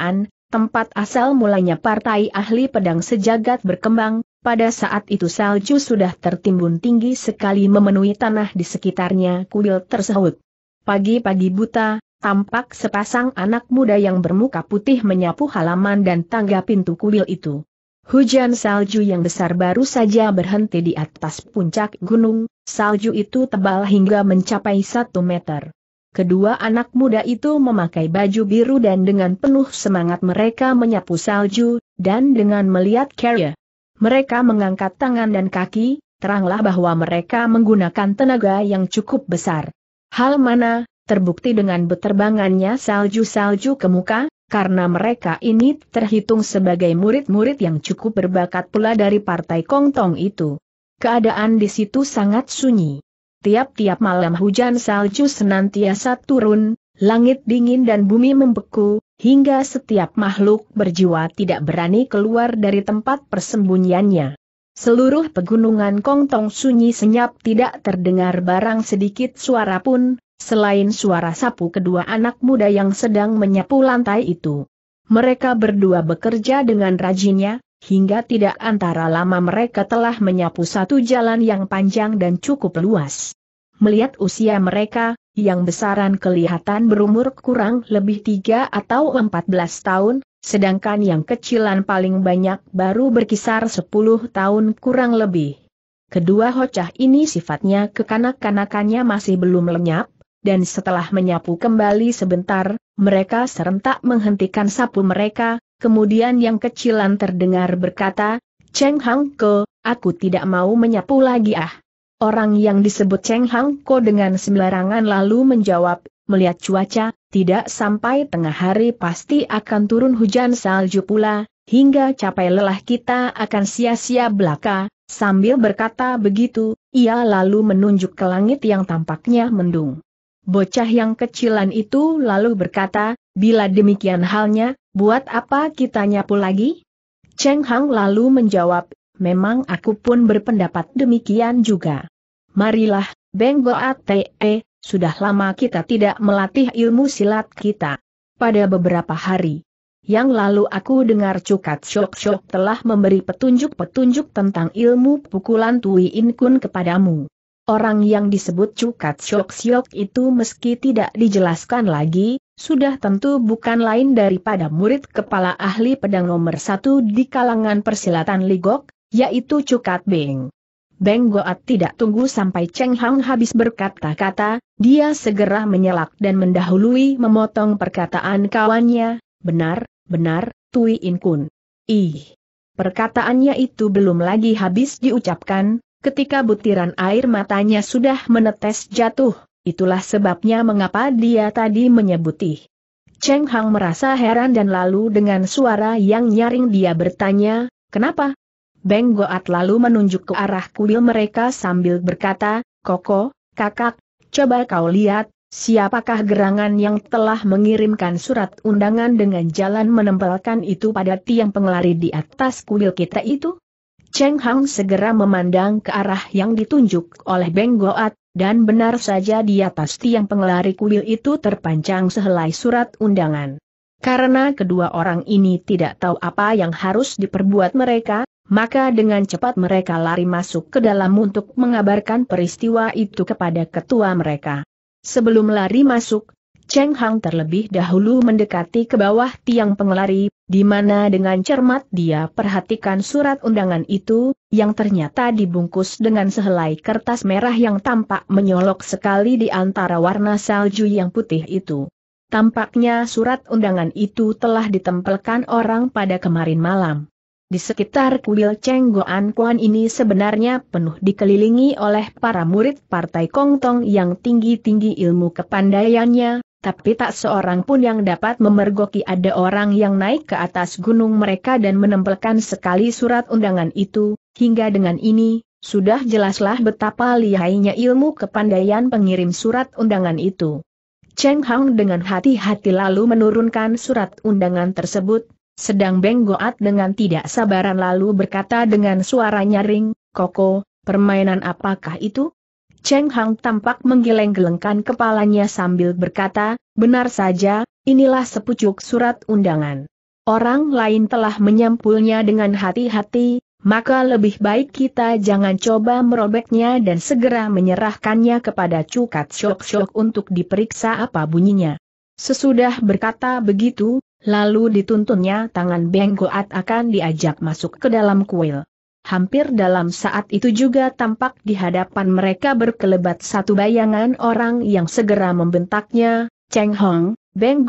tempat asal mulanya partai ahli pedang sejagat berkembang, pada saat itu salju sudah tertimbun tinggi sekali memenuhi tanah di sekitarnya kuil tersebut. Pagi-pagi buta, tampak sepasang anak muda yang bermuka putih menyapu halaman dan tangga pintu kuil itu. Hujan salju yang besar baru saja berhenti di atas puncak gunung, salju itu tebal hingga mencapai satu meter. Kedua anak muda itu memakai baju biru dan dengan penuh semangat mereka menyapu salju, dan dengan melihat Carrier. Mereka mengangkat tangan dan kaki, teranglah bahwa mereka menggunakan tenaga yang cukup besar. Hal mana, terbukti dengan beterbangannya salju-salju ke muka, karena mereka ini terhitung sebagai murid-murid yang cukup berbakat pula dari partai Kongtong itu. Keadaan di situ sangat sunyi tiap-tiap malam hujan salju senantiasa turun, langit dingin dan bumi membeku, hingga setiap makhluk berjiwa tidak berani keluar dari tempat persembunyiannya. Seluruh pegunungan Kongtong sunyi senyap tidak terdengar barang sedikit suara pun, selain suara sapu kedua anak muda yang sedang menyapu lantai itu. Mereka berdua bekerja dengan rajinnya, hingga tidak antara lama mereka telah menyapu satu jalan yang panjang dan cukup luas. Melihat usia mereka, yang besaran kelihatan berumur kurang lebih tiga atau empat belas tahun, sedangkan yang kecilan paling banyak baru berkisar sepuluh tahun kurang lebih. Kedua hocah ini sifatnya kekanak-kanakannya masih belum lenyap, dan setelah menyapu kembali sebentar, mereka serentak menghentikan sapu mereka, Kemudian yang kecilan terdengar berkata, Cheng Hang Ko, aku tidak mau menyapu lagi ah. Orang yang disebut Cheng Hang Ko dengan sembarangan lalu menjawab, melihat cuaca, tidak sampai tengah hari pasti akan turun hujan salju pula, hingga capai lelah kita akan sia-sia belaka, sambil berkata begitu, ia lalu menunjuk ke langit yang tampaknya mendung. Bocah yang kecilan itu lalu berkata, bila demikian halnya, Buat apa kita nyapu lagi? Cheng Hang lalu menjawab, memang aku pun berpendapat demikian juga. Marilah, Beng Goat Te, eh, sudah lama kita tidak melatih ilmu silat kita. Pada beberapa hari yang lalu aku dengar Cukat Shok Shok telah memberi petunjuk-petunjuk tentang ilmu pukulan Tui In Kun kepadamu. Orang yang disebut Cukat Shok Shok itu meski tidak dijelaskan lagi, sudah tentu bukan lain daripada murid kepala ahli pedang nomor satu di kalangan persilatan Ligok, yaitu Cukat Beng. Beng Goat tidak tunggu sampai Cheng Hang habis berkata-kata, dia segera menyelak dan mendahului memotong perkataan kawannya, benar, benar, Tui In Kun. Ih! Perkataannya itu belum lagi habis diucapkan, ketika butiran air matanya sudah menetes jatuh, Itulah sebabnya mengapa dia tadi menyebutih. Cheng Hang merasa heran dan lalu dengan suara yang nyaring dia bertanya, kenapa? Beng Goat lalu menunjuk ke arah kuil mereka sambil berkata, Koko, kakak, coba kau lihat, siapakah gerangan yang telah mengirimkan surat undangan dengan jalan menempelkan itu pada tiang pengelari di atas kuil kita itu? Cheng Hang segera memandang ke arah yang ditunjuk oleh Beng Goat, dan benar saja di atas tiang pengelari kuil itu terpanjang sehelai surat undangan. Karena kedua orang ini tidak tahu apa yang harus diperbuat mereka, maka dengan cepat mereka lari masuk ke dalam untuk mengabarkan peristiwa itu kepada ketua mereka. Sebelum lari masuk, Cheng Hang terlebih dahulu mendekati ke bawah tiang pengelari, di mana dengan cermat dia perhatikan surat undangan itu, yang ternyata dibungkus dengan sehelai kertas merah yang tampak menyolok sekali di antara warna salju yang putih itu. Tampaknya surat undangan itu telah ditempelkan orang pada kemarin malam. Di sekitar kuil Cenggoan Kuan ini sebenarnya penuh dikelilingi oleh para murid partai Kongtong yang tinggi-tinggi ilmu kepandaiannya, tapi tak seorang pun yang dapat memergoki ada orang yang naik ke atas gunung mereka dan menempelkan sekali surat undangan itu, Hingga dengan ini, sudah jelaslah betapa lihainya ilmu kepandaian pengirim surat undangan itu. Cheng Hang dengan hati-hati lalu menurunkan surat undangan tersebut, sedang Beng Goat dengan tidak sabaran lalu berkata dengan suara nyaring, Koko, permainan apakah itu? Cheng Hang tampak menggeleng-gelengkan kepalanya sambil berkata, benar saja, inilah sepucuk surat undangan. Orang lain telah menyampulnya dengan hati-hati, maka lebih baik kita jangan coba merobeknya dan segera menyerahkannya kepada Cukat Syok-Syok untuk diperiksa apa bunyinya. Sesudah berkata begitu, lalu dituntunnya tangan Beng akan diajak masuk ke dalam kuil. Hampir dalam saat itu juga tampak di hadapan mereka berkelebat satu bayangan orang yang segera membentaknya, Cheng Hong, Beng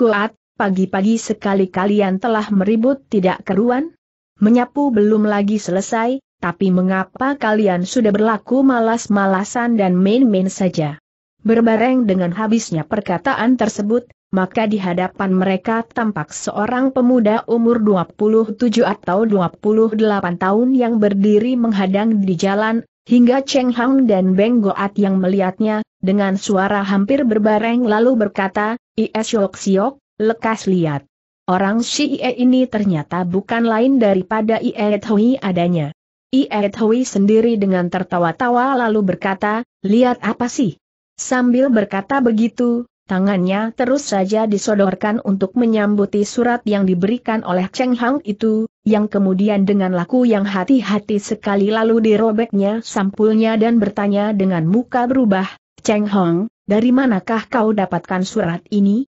pagi-pagi sekali kalian telah meribut tidak keruan? Menyapu belum lagi selesai, tapi mengapa kalian sudah berlaku malas-malasan dan main-main saja? Berbareng dengan habisnya perkataan tersebut, maka di hadapan mereka tampak seorang pemuda umur 27 atau 28 tahun yang berdiri menghadang di jalan, hingga Cheng Hang dan Beng Goat yang melihatnya, dengan suara hampir berbareng lalu berkata, Is Yok Siok, lekas lihat. Orang Ie ini ternyata bukan lain daripada Ie Hui adanya. Ie Hui sendiri dengan tertawa-tawa lalu berkata, lihat apa sih? Sambil berkata begitu, tangannya terus saja disodorkan untuk menyambuti surat yang diberikan oleh Cheng Hang itu, yang kemudian dengan laku yang hati-hati sekali lalu dirobeknya sampulnya dan bertanya dengan muka berubah, Cheng Hong, dari manakah kau dapatkan surat ini?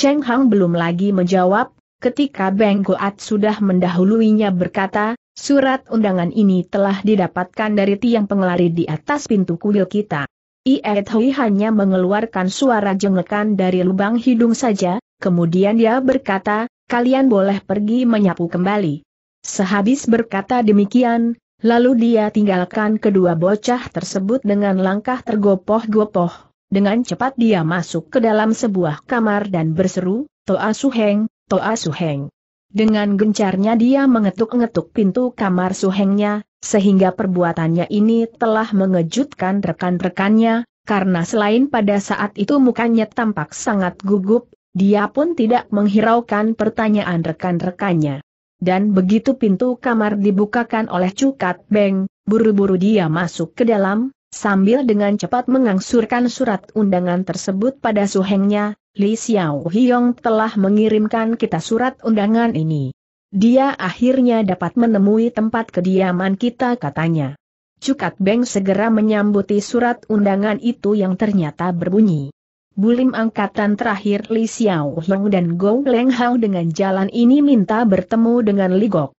Cheng Hang belum lagi menjawab, ketika Beng Goat sudah mendahuluinya berkata, surat undangan ini telah didapatkan dari tiang pengelari di atas pintu kuil kita. Iet Hui hanya mengeluarkan suara jengekan dari lubang hidung saja, kemudian dia berkata, kalian boleh pergi menyapu kembali. Sehabis berkata demikian, lalu dia tinggalkan kedua bocah tersebut dengan langkah tergopoh-gopoh. Dengan cepat dia masuk ke dalam sebuah kamar dan berseru, Toa Suheng, Toa Suheng. Dengan gencarnya dia mengetuk-ngetuk pintu kamar Suhengnya, sehingga perbuatannya ini telah mengejutkan rekan-rekannya, karena selain pada saat itu mukanya tampak sangat gugup, dia pun tidak menghiraukan pertanyaan rekan-rekannya. Dan begitu pintu kamar dibukakan oleh Cukat Beng, buru-buru dia masuk ke dalam, Sambil dengan cepat mengangsurkan surat undangan tersebut pada suhengnya, Li Xiao Hiong telah mengirimkan kita surat undangan ini. Dia akhirnya dapat menemui tempat kediaman kita katanya. Cukat Beng segera menyambuti surat undangan itu yang ternyata berbunyi. Bulim angkatan terakhir Li Xiao Hiong dan Gong Leng Hao dengan jalan ini minta bertemu dengan Li Gok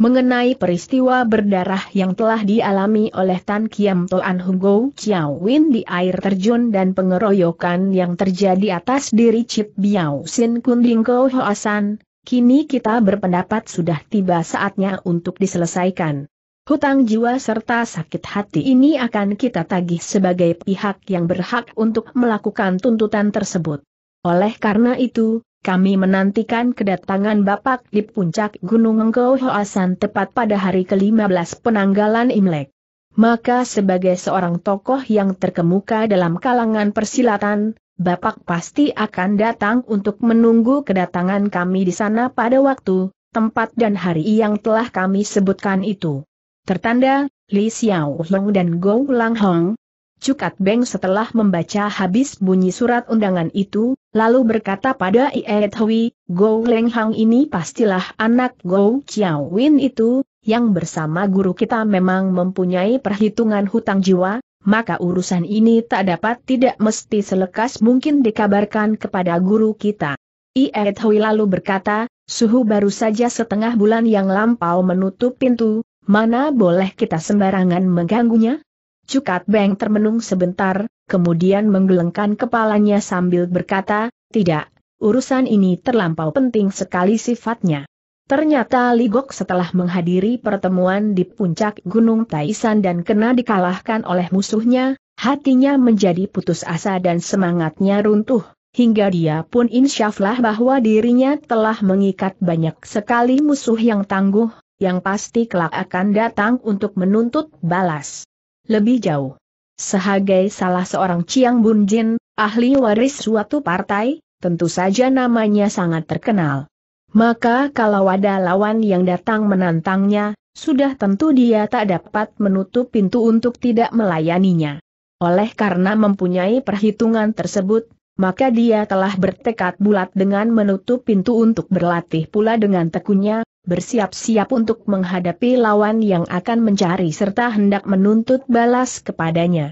mengenai peristiwa berdarah yang telah dialami oleh Tan Kiam Toan Hugo Chiao Win di air terjun dan pengeroyokan yang terjadi atas diri Chip Biao Sin Kunding Ko Hoasan, kini kita berpendapat sudah tiba saatnya untuk diselesaikan. Hutang jiwa serta sakit hati ini akan kita tagih sebagai pihak yang berhak untuk melakukan tuntutan tersebut. Oleh karena itu, kami menantikan kedatangan Bapak di puncak Gunung Engkau Hoasan tepat pada hari ke-15 penanggalan Imlek. Maka sebagai seorang tokoh yang terkemuka dalam kalangan persilatan, Bapak pasti akan datang untuk menunggu kedatangan kami di sana pada waktu, tempat dan hari yang telah kami sebutkan itu. Tertanda, Li Xiao Long dan Gou Lang Hong, Cukat Beng setelah membaca habis bunyi surat undangan itu, lalu berkata pada Ie Hui, Go Leng Hang ini pastilah anak Go Chiao Win itu, yang bersama guru kita memang mempunyai perhitungan hutang jiwa, maka urusan ini tak dapat tidak mesti selekas mungkin dikabarkan kepada guru kita. Ie Hui lalu berkata, Suhu baru saja setengah bulan yang lampau menutup pintu, mana boleh kita sembarangan mengganggunya? Cukat Beng termenung sebentar, kemudian menggelengkan kepalanya sambil berkata, tidak, urusan ini terlampau penting sekali sifatnya. Ternyata Ligok setelah menghadiri pertemuan di puncak Gunung Taisan dan kena dikalahkan oleh musuhnya, hatinya menjadi putus asa dan semangatnya runtuh, hingga dia pun insyaflah bahwa dirinya telah mengikat banyak sekali musuh yang tangguh, yang pasti kelak akan datang untuk menuntut balas lebih jauh. Sebagai salah seorang Chiang Bun Jin, ahli waris suatu partai, tentu saja namanya sangat terkenal. Maka kalau ada lawan yang datang menantangnya, sudah tentu dia tak dapat menutup pintu untuk tidak melayaninya. Oleh karena mempunyai perhitungan tersebut, maka dia telah bertekad bulat dengan menutup pintu untuk berlatih pula dengan tekunnya, bersiap-siap untuk menghadapi lawan yang akan mencari serta hendak menuntut balas kepadanya.